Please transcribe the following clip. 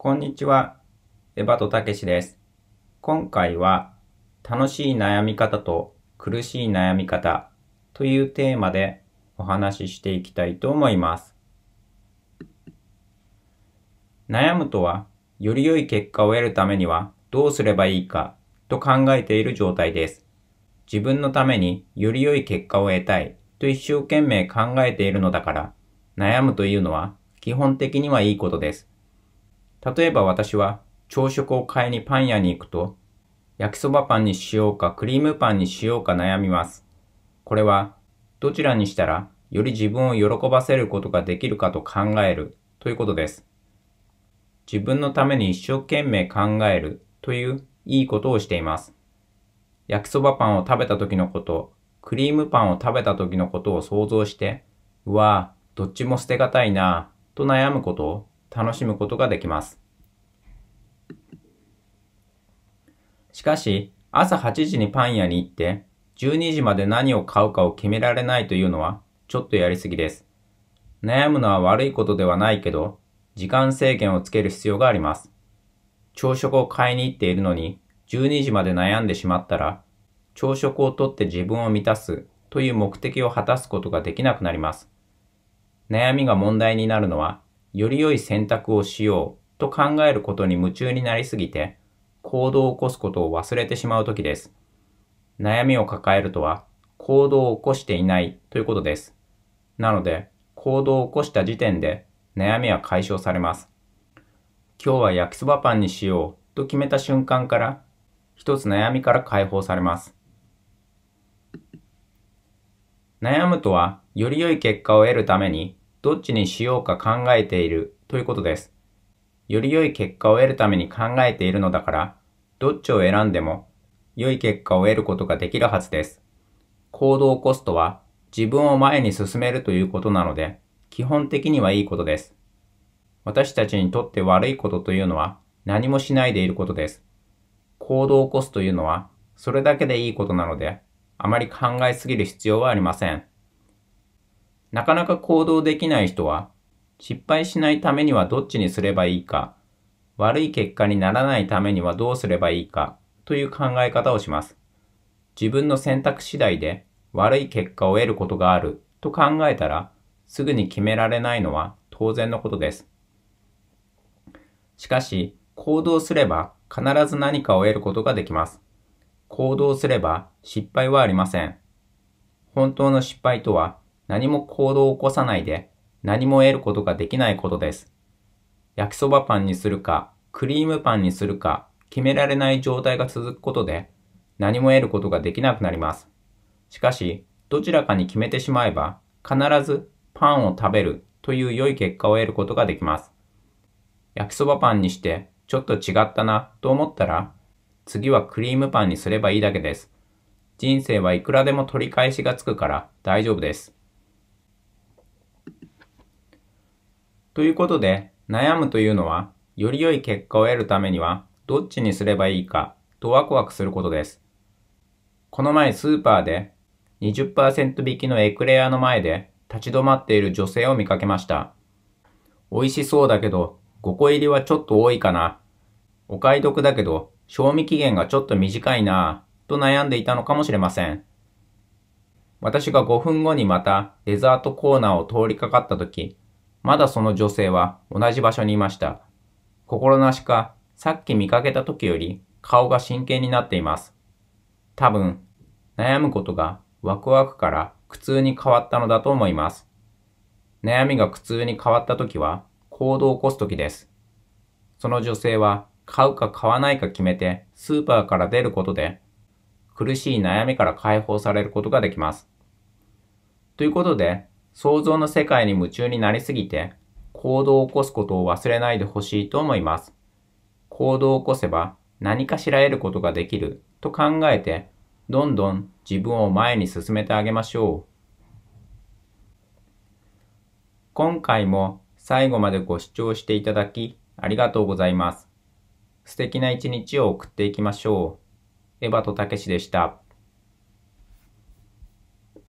こんにちは。エバとたけしです。今回は、楽しい悩み方と苦しい悩み方というテーマでお話ししていきたいと思います。悩むとは、より良い結果を得るためにはどうすればいいかと考えている状態です。自分のためにより良い結果を得たいと一生懸命考えているのだから、悩むというのは基本的にはいいことです。例えば私は朝食を買いにパン屋に行くと、焼きそばパンにしようかクリームパンにしようか悩みます。これは、どちらにしたらより自分を喜ばせることができるかと考えるということです。自分のために一生懸命考えるといういいことをしています。焼きそばパンを食べた時のこと、クリームパンを食べた時のことを想像して、うわぁ、どっちも捨てがたいなぁと悩むことを楽しむことができます。しかし、朝8時にパン屋に行って、12時まで何を買うかを決められないというのは、ちょっとやりすぎです。悩むのは悪いことではないけど、時間制限をつける必要があります。朝食を買いに行っているのに、12時まで悩んでしまったら、朝食をとって自分を満たすという目的を果たすことができなくなります。悩みが問題になるのは、より良い選択をしようと考えることに夢中になりすぎて、行動を起こすことを忘れてしまう時です。悩みを抱えるとは、行動を起こしていないということです。なので、行動を起こした時点で悩みは解消されます。今日は焼きそばパンにしようと決めた瞬間から、一つ悩みから解放されます。悩むとは、より良い結果を得るためにどっちにしようか考えているということです。より良い結果を得るために考えているのだから、どっちを選んでも良い結果を得ることができるはずです。行動コストは自分を前に進めるということなので、基本的にはいいことです。私たちにとって悪いことというのは何もしないでいることです。行動コストというのはそれだけでいいことなので、あまり考えすぎる必要はありません。なかなか行動できない人は、失敗しないためにはどっちにすればいいか、悪い結果にならないためにはどうすればいいかという考え方をします。自分の選択次第で悪い結果を得ることがあると考えたら、すぐに決められないのは当然のことです。しかし、行動すれば必ず何かを得ることができます。行動すれば失敗はありません。本当の失敗とは何も行動を起こさないで何も得ることができないことです。焼きそばパンにするか、クリームパンにするか、決められない状態が続くことで、何も得ることができなくなります。しかし、どちらかに決めてしまえば、必ずパンを食べるという良い結果を得ることができます。焼きそばパンにして、ちょっと違ったなと思ったら、次はクリームパンにすればいいだけです。人生はいくらでも取り返しがつくから大丈夫です。ということで、悩むというのは、より良い結果を得るためには、どっちにすればいいか、とワクワクすることです。この前スーパーで、20%引きのエクレアの前で、立ち止まっている女性を見かけました。美味しそうだけど、5個入りはちょっと多いかな。お買い得だけど、賞味期限がちょっと短いなぁ、と悩んでいたのかもしれません。私が5分後にまたデザートコーナーを通りかかった時、まだその女性は同じ場所にいました。心なしか、さっき見かけた時より顔が真剣になっています。多分、悩むことがワクワクから苦痛に変わったのだと思います。悩みが苦痛に変わった時は行動を起こす時です。その女性は買うか買わないか決めてスーパーから出ることで苦しい悩みから解放されることができます。ということで、想像の世界に夢中になりすぎて、行動を起こすことを忘れないでほしいと思います。行動を起こせば何かしら得ることができると考えて、どんどん自分を前に進めてあげましょう。今回も最後までご視聴していただきありがとうございます。素敵な一日を送っていきましょう。エバとたけしでした。